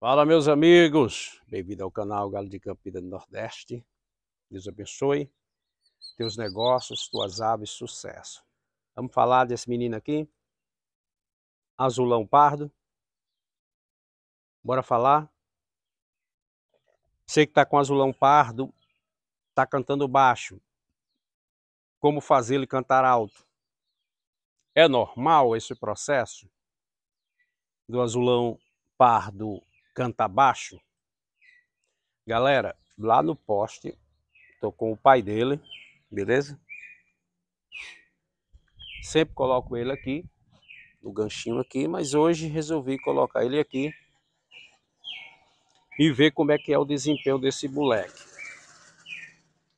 Fala, meus amigos. Bem-vindo ao canal Galo de Campina do Nordeste. Deus abençoe teus negócios, tuas aves, sucesso. Vamos falar desse menino aqui, azulão pardo. Bora falar. Você que tá com azulão pardo, tá cantando baixo. Como fazer ele cantar alto? É normal esse processo do azulão pardo canta baixo. Galera, lá no poste, tô com o pai dele, beleza? Sempre coloco ele aqui, no ganchinho aqui, mas hoje resolvi colocar ele aqui e ver como é que é o desempenho desse moleque.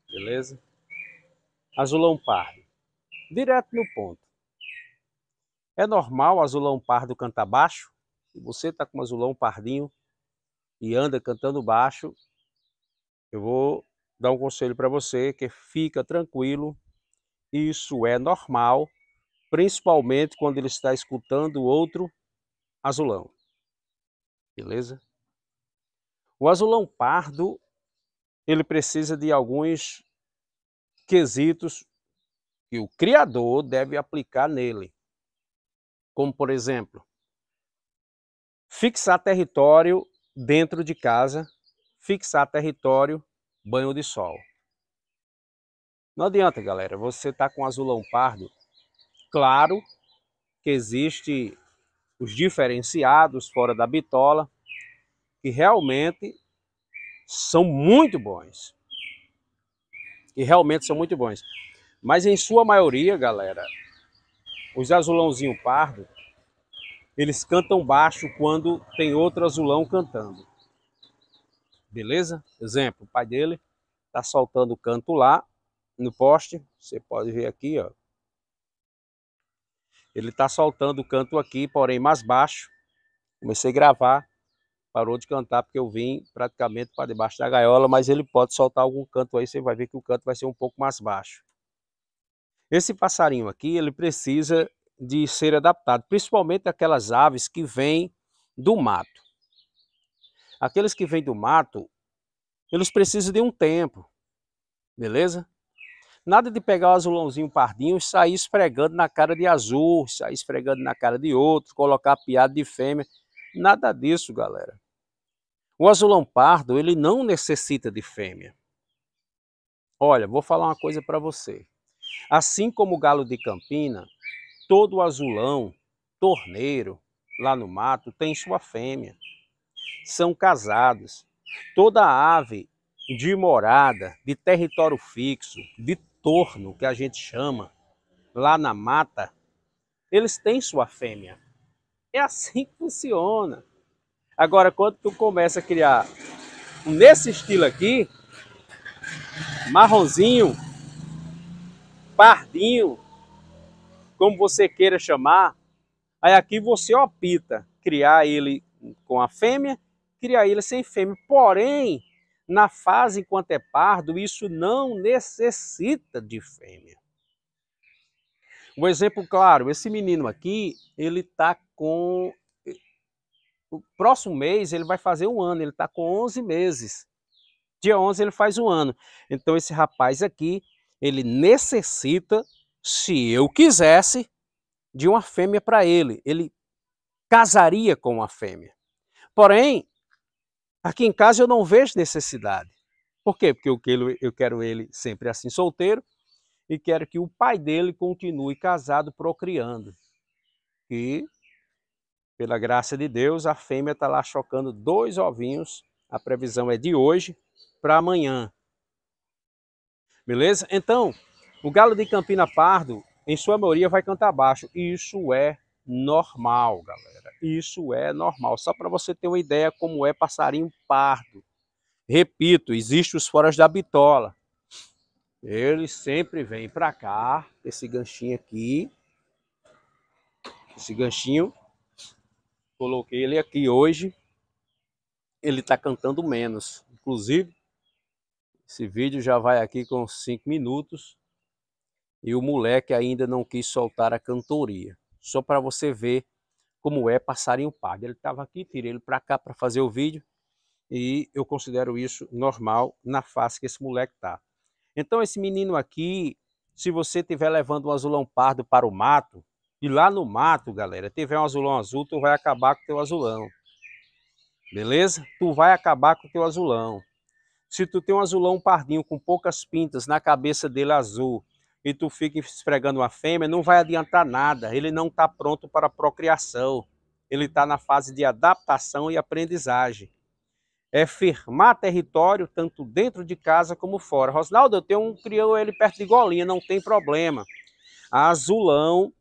Beleza? Azulão pardo. Direto no ponto. É normal azulão pardo cantar baixo? Se você tá com azulão pardinho, e anda cantando baixo, eu vou dar um conselho para você que fica tranquilo, isso é normal, principalmente quando ele está escutando outro azulão. Beleza? O azulão pardo, ele precisa de alguns quesitos que o criador deve aplicar nele. Como, por exemplo, fixar território dentro de casa, fixar território, banho de sol. Não adianta, galera, você tá com azulão pardo. Claro que existe os diferenciados fora da bitola, que realmente são muito bons. Que realmente são muito bons. Mas em sua maioria, galera, os azulãozinho pardo, eles cantam baixo quando tem outro azulão cantando. Beleza? Exemplo, o pai dele tá soltando o canto lá no poste, você pode ver aqui, ó. Ele tá soltando o canto aqui, porém mais baixo. Comecei a gravar, parou de cantar porque eu vim praticamente para debaixo da gaiola, mas ele pode soltar algum canto aí, você vai ver que o canto vai ser um pouco mais baixo. Esse passarinho aqui, ele precisa de ser adaptado, principalmente aquelas aves que vêm do mato. Aqueles que vêm do mato, eles precisam de um tempo, beleza? Nada de pegar o azulãozinho pardinho e sair esfregando na cara de azul, sair esfregando na cara de outro, colocar piada de fêmea. Nada disso, galera. O azulão pardo, ele não necessita de fêmea. Olha, vou falar uma coisa para você. Assim como o galo de Campina, Todo azulão, torneiro, lá no mato, tem sua fêmea. São casados. Toda ave de morada, de território fixo, de torno, que a gente chama, lá na mata, eles têm sua fêmea. É assim que funciona. Agora, quando tu começa a criar nesse estilo aqui, marronzinho, pardinho, como você queira chamar, aí aqui você opta criar ele com a fêmea, criar ele sem fêmea. Porém, na fase enquanto é pardo, isso não necessita de fêmea. Um exemplo claro, esse menino aqui, ele está com... O próximo mês ele vai fazer um ano, ele está com 11 meses. Dia 11 ele faz um ano. Então esse rapaz aqui, ele necessita se eu quisesse, de uma fêmea para ele. Ele casaria com uma fêmea. Porém, aqui em casa eu não vejo necessidade. Por quê? Porque eu quero ele sempre assim solteiro e quero que o pai dele continue casado, procriando. E, pela graça de Deus, a fêmea está lá chocando dois ovinhos. A previsão é de hoje para amanhã. Beleza? Então, o galo de Campina Pardo, em sua maioria, vai cantar baixo. Isso é normal, galera. Isso é normal. Só para você ter uma ideia como é passarinho pardo. Repito, existem os foras da bitola. Ele sempre vem para cá, esse ganchinho aqui. Esse ganchinho, coloquei ele aqui hoje. Ele está cantando menos. Inclusive, esse vídeo já vai aqui com 5 minutos e o moleque ainda não quis soltar a cantoria. Só para você ver como é passarinho pardo. Ele estava aqui, tirei ele para cá para fazer o vídeo e eu considero isso normal na face que esse moleque está. Então esse menino aqui, se você tiver levando um azulão pardo para o mato, e lá no mato, galera, tiver um azulão azul, tu vai acabar com o teu azulão. Beleza? Tu vai acabar com o teu azulão. Se tu tem um azulão pardinho com poucas pintas na cabeça dele azul e tu fica esfregando uma fêmea, não vai adiantar nada. Ele não está pronto para a procriação. Ele está na fase de adaptação e aprendizagem. É firmar território, tanto dentro de casa como fora. Rosnaldo, eu tenho um criou ele perto de Golinha, não tem problema. A azulão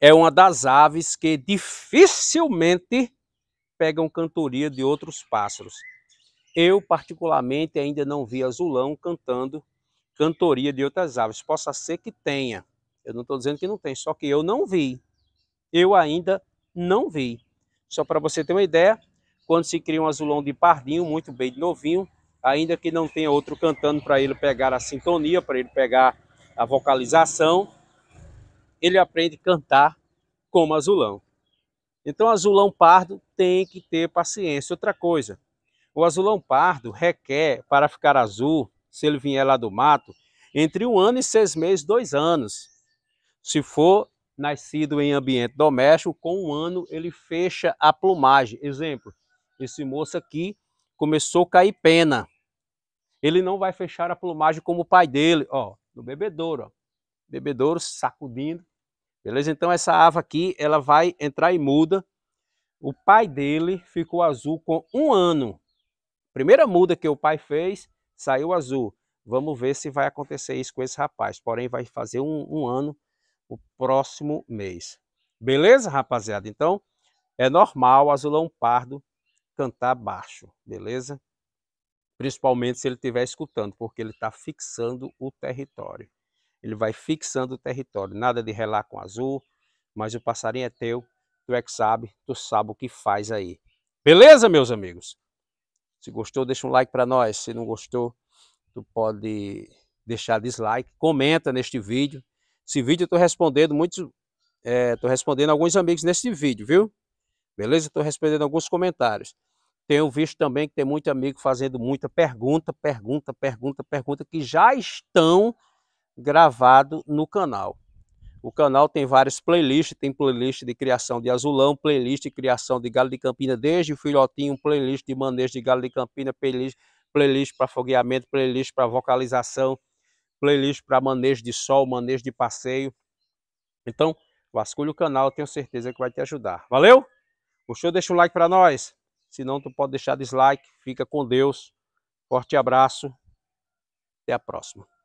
é uma das aves que dificilmente pegam cantoria de outros pássaros. Eu, particularmente, ainda não vi azulão cantando cantoria de outras aves. Possa ser que tenha. Eu não estou dizendo que não tem, só que eu não vi. Eu ainda não vi. Só para você ter uma ideia, quando se cria um azulão de pardinho, muito bem de novinho, ainda que não tenha outro cantando para ele pegar a sintonia, para ele pegar a vocalização, ele aprende a cantar como azulão. Então, azulão pardo tem que ter paciência. Outra coisa, o azulão pardo requer, para ficar azul, se ele vier lá do mato, entre um ano e seis meses, dois anos. Se for nascido em ambiente doméstico, com um ano ele fecha a plumagem. Exemplo, esse moço aqui começou a cair pena. Ele não vai fechar a plumagem como o pai dele, ó, no bebedouro, ó. Bebedouro sacudindo. Beleza? Então essa ave aqui, ela vai entrar e muda. O pai dele ficou azul com um ano. Primeira muda que o pai fez, saiu azul. Vamos ver se vai acontecer isso com esse rapaz. Porém, vai fazer um, um ano o próximo mês. Beleza, rapaziada? Então, é normal azulão pardo cantar baixo, beleza? Principalmente se ele estiver escutando, porque ele está fixando o território. Ele vai fixando o território. Nada de relar com azul, mas o passarinho é teu, tu é que sabe, tu sabe o que faz aí. Beleza, meus amigos? Se gostou, deixa um like para nós. Se não gostou, tu pode deixar dislike. Comenta neste vídeo. Esse vídeo eu tô respondendo muitos, é, tô respondendo alguns amigos neste vídeo, viu? Beleza? Estou respondendo alguns comentários. Tenho visto também que tem muito amigo fazendo muita pergunta, pergunta, pergunta, pergunta, que já estão gravado no canal. O canal tem várias playlists, tem playlist de criação de azulão, playlist de criação de galo de campina desde o filhotinho, playlist de manejo de galo de campina, playlist, playlist para fogueamento, playlist para vocalização, playlist para manejo de sol, manejo de passeio. Então, vasculhe o canal, tenho certeza que vai te ajudar. Valeu? Gostou? Deixa o like para nós. Se não, tu pode deixar dislike. Fica com Deus. Forte abraço. Até a próxima.